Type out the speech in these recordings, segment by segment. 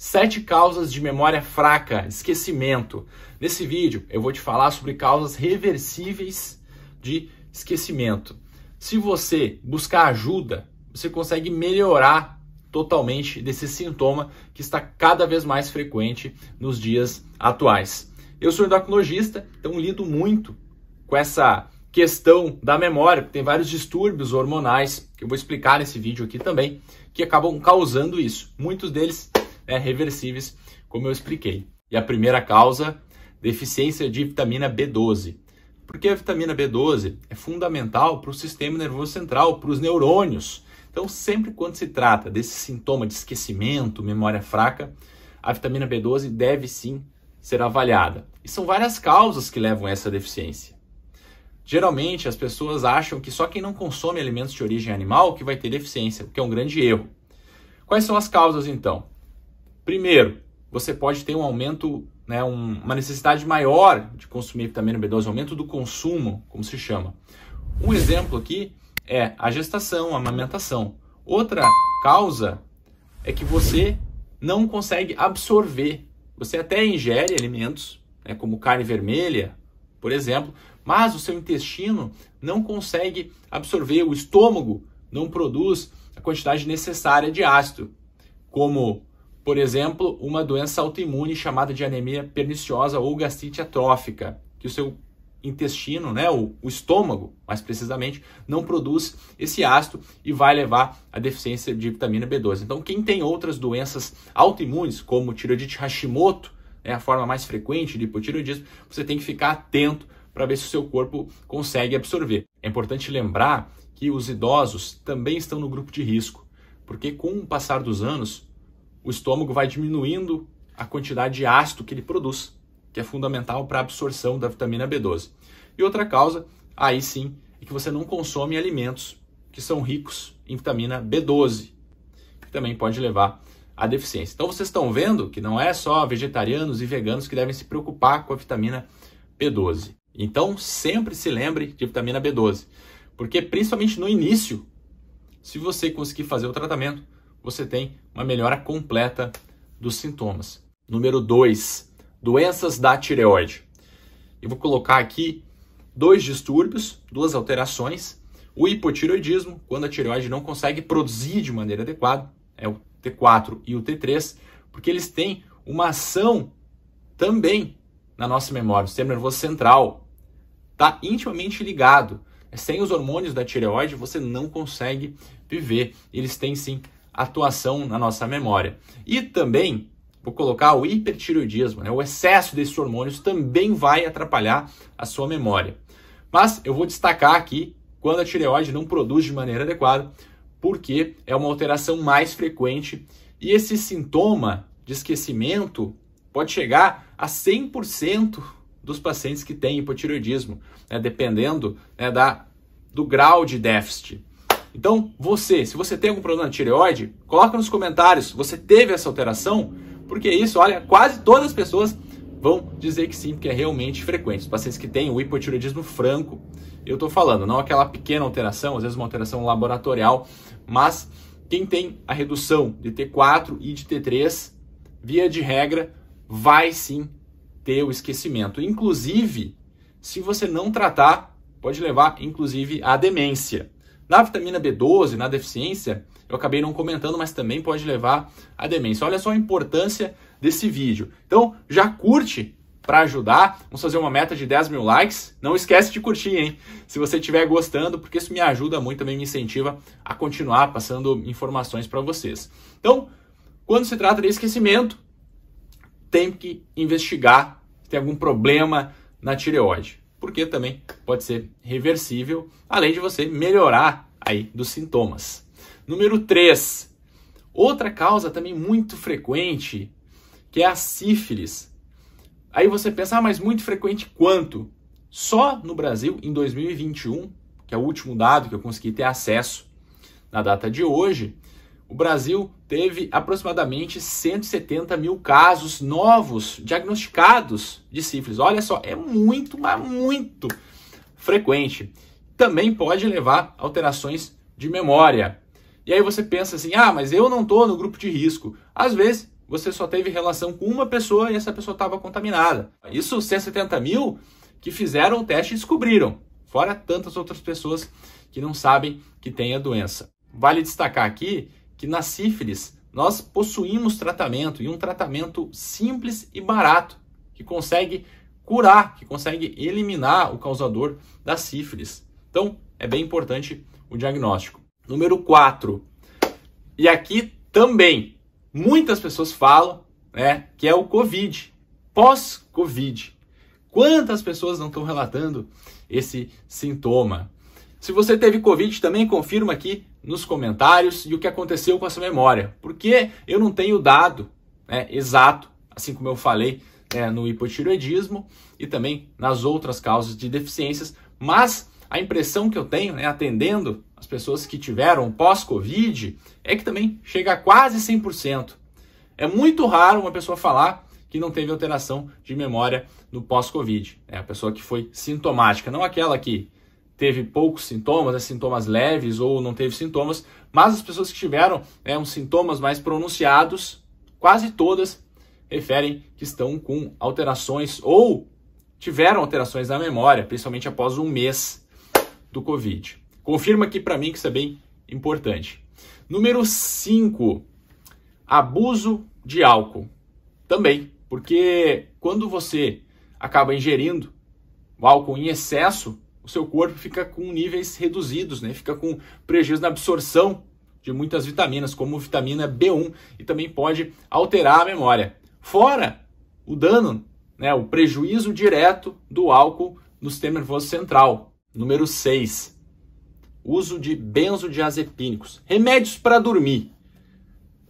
Sete causas de memória fraca, esquecimento. Nesse vídeo eu vou te falar sobre causas reversíveis de esquecimento. Se você buscar ajuda, você consegue melhorar totalmente desse sintoma que está cada vez mais frequente nos dias atuais. Eu sou endocrinologista, então lido muito com essa questão da memória, tem vários distúrbios hormonais que eu vou explicar nesse vídeo aqui também, que acabam causando isso. Muitos deles né, reversíveis, como eu expliquei. E a primeira causa, deficiência de vitamina B12. Porque a vitamina B12 é fundamental para o sistema nervoso central, para os neurônios. Então, sempre quando se trata desse sintoma de esquecimento, memória fraca, a vitamina B12 deve sim ser avaliada. E são várias causas que levam a essa deficiência. Geralmente as pessoas acham que só quem não consome alimentos de origem animal que vai ter deficiência, o que é um grande erro. Quais são as causas então? Primeiro, você pode ter um aumento, né, um, uma necessidade maior de consumir vitamina B12, aumento do consumo, como se chama. Um exemplo aqui é a gestação, a amamentação. Outra causa é que você não consegue absorver. Você até ingere alimentos, né, como carne vermelha, por exemplo, mas o seu intestino não consegue absorver, o estômago não produz a quantidade necessária de ácido, como por exemplo, uma doença autoimune chamada de anemia perniciosa ou gastrite atrófica, que o seu intestino, né, o, o estômago, mais precisamente, não produz esse ácido e vai levar a deficiência de vitamina B12. Então, quem tem outras doenças autoimunes, como tiroidite Hashimoto, é né, a forma mais frequente de hipotiroidismo, você tem que ficar atento para ver se o seu corpo consegue absorver. É importante lembrar que os idosos também estão no grupo de risco, porque com o passar dos anos, o estômago vai diminuindo a quantidade de ácido que ele produz, que é fundamental para a absorção da vitamina B12. E outra causa, aí sim, é que você não consome alimentos que são ricos em vitamina B12, que também pode levar à deficiência. Então vocês estão vendo que não é só vegetarianos e veganos que devem se preocupar com a vitamina B12. Então sempre se lembre de vitamina B12, porque principalmente no início, se você conseguir fazer o tratamento, você tem uma melhora completa dos sintomas. Número 2, doenças da tireoide. Eu vou colocar aqui dois distúrbios, duas alterações. O hipotireoidismo, quando a tireoide não consegue produzir de maneira adequada, é o T4 e o T3, porque eles têm uma ação também na nossa memória. O sistema nervoso central está intimamente ligado. É sem os hormônios da tireoide, você não consegue viver. Eles têm sim atuação na nossa memória. E também, vou colocar o hipertiroidismo, né? o excesso desses hormônios também vai atrapalhar a sua memória. Mas eu vou destacar aqui quando a tireoide não produz de maneira adequada, porque é uma alteração mais frequente e esse sintoma de esquecimento pode chegar a 100% dos pacientes que têm hipotireoidismo, né? dependendo né, da, do grau de déficit. Então, você, se você tem algum problema na tireoide, coloca nos comentários, você teve essa alteração? Porque isso, olha, quase todas as pessoas vão dizer que sim, porque é realmente frequente. Os pacientes que têm o hipotireoidismo franco, eu estou falando, não aquela pequena alteração, às vezes uma alteração laboratorial, mas quem tem a redução de T4 e de T3, via de regra, vai sim ter o esquecimento. Inclusive, se você não tratar, pode levar inclusive à demência. Na vitamina B12, na deficiência, eu acabei não comentando, mas também pode levar à demência. Olha só a importância desse vídeo. Então, já curte para ajudar. Vamos fazer uma meta de 10 mil likes. Não esquece de curtir, hein? Se você estiver gostando, porque isso me ajuda muito, também me incentiva a continuar passando informações para vocês. Então, quando se trata de esquecimento, tem que investigar se tem algum problema na tireoide porque também pode ser reversível, além de você melhorar aí dos sintomas. Número 3. Outra causa também muito frequente, que é a sífilis. Aí você pensa, ah, mas muito frequente quanto? Só no Brasil, em 2021, que é o último dado que eu consegui ter acesso na data de hoje, o Brasil teve aproximadamente 170 mil casos novos diagnosticados de sífilis. Olha só, é muito, mas muito frequente. Também pode levar a alterações de memória. E aí você pensa assim: ah, mas eu não estou no grupo de risco. Às vezes você só teve relação com uma pessoa e essa pessoa estava contaminada. Isso 170 mil que fizeram o teste e descobriram, fora tantas outras pessoas que não sabem que têm a doença. Vale destacar aqui que na sífilis nós possuímos tratamento e um tratamento simples e barato que consegue curar, que consegue eliminar o causador da sífilis. Então, é bem importante o diagnóstico. Número 4. E aqui também muitas pessoas falam, né, que é o COVID, pós-COVID. Quantas pessoas não estão relatando esse sintoma? Se você teve Covid também, confirma aqui nos comentários e o que aconteceu com essa memória. Porque eu não tenho dado né, exato, assim como eu falei né, no hipotiroidismo e também nas outras causas de deficiências, mas a impressão que eu tenho, né, atendendo as pessoas que tiveram pós-Covid, é que também chega a quase 100%. É muito raro uma pessoa falar que não teve alteração de memória no pós-Covid. É a pessoa que foi sintomática, não aquela que teve poucos sintomas, né, sintomas leves ou não teve sintomas, mas as pessoas que tiveram né, uns sintomas mais pronunciados, quase todas referem que estão com alterações ou tiveram alterações na memória, principalmente após um mês do Covid. Confirma aqui para mim que isso é bem importante. Número 5, abuso de álcool. Também, porque quando você acaba ingerindo o álcool em excesso, o seu corpo fica com níveis reduzidos, né? Fica com prejuízo na absorção de muitas vitaminas, como vitamina B1, e também pode alterar a memória. Fora o dano, né, o prejuízo direto do álcool no sistema nervoso central. Número 6. Uso de benzodiazepínicos, remédios para dormir,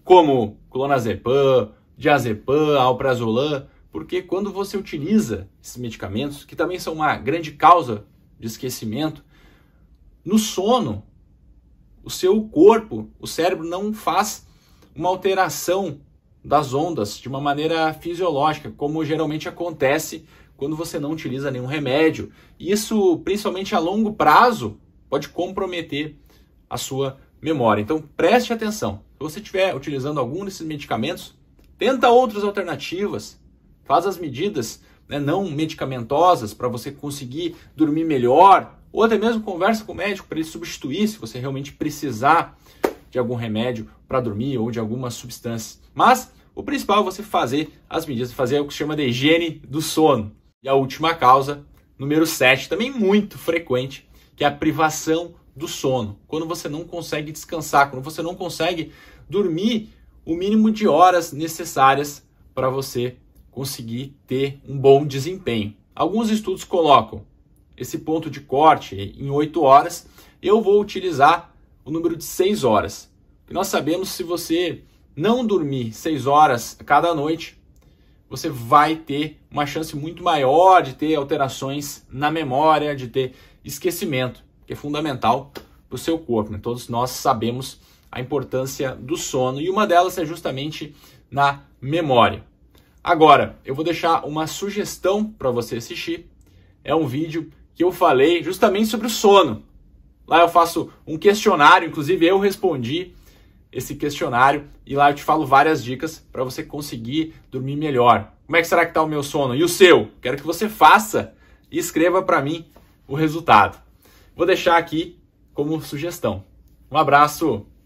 como clonazepam, diazepam, alprazolam, porque quando você utiliza esses medicamentos, que também são uma grande causa de esquecimento, no sono, o seu corpo, o cérebro não faz uma alteração das ondas de uma maneira fisiológica, como geralmente acontece quando você não utiliza nenhum remédio. Isso, principalmente a longo prazo, pode comprometer a sua memória. Então, preste atenção. Se você estiver utilizando algum desses medicamentos, tenta outras alternativas, faz as medidas né, não medicamentosas para você conseguir dormir melhor, ou até mesmo conversa com o médico para ele substituir se você realmente precisar de algum remédio para dormir ou de alguma substância. Mas o principal é você fazer as medidas, fazer o que se chama de higiene do sono. E a última causa, número 7, também muito frequente, que é a privação do sono. Quando você não consegue descansar, quando você não consegue dormir o mínimo de horas necessárias para você conseguir ter um bom desempenho. Alguns estudos colocam esse ponto de corte em 8 horas, eu vou utilizar o número de 6 horas. E nós sabemos se você não dormir 6 horas cada noite, você vai ter uma chance muito maior de ter alterações na memória, de ter esquecimento, que é fundamental para o seu corpo. Né? Todos nós sabemos a importância do sono e uma delas é justamente na memória. Agora, eu vou deixar uma sugestão para você assistir. É um vídeo que eu falei justamente sobre o sono. Lá eu faço um questionário, inclusive eu respondi esse questionário e lá eu te falo várias dicas para você conseguir dormir melhor. Como é que será que está o meu sono e o seu? Quero que você faça e escreva para mim o resultado. Vou deixar aqui como sugestão. Um abraço.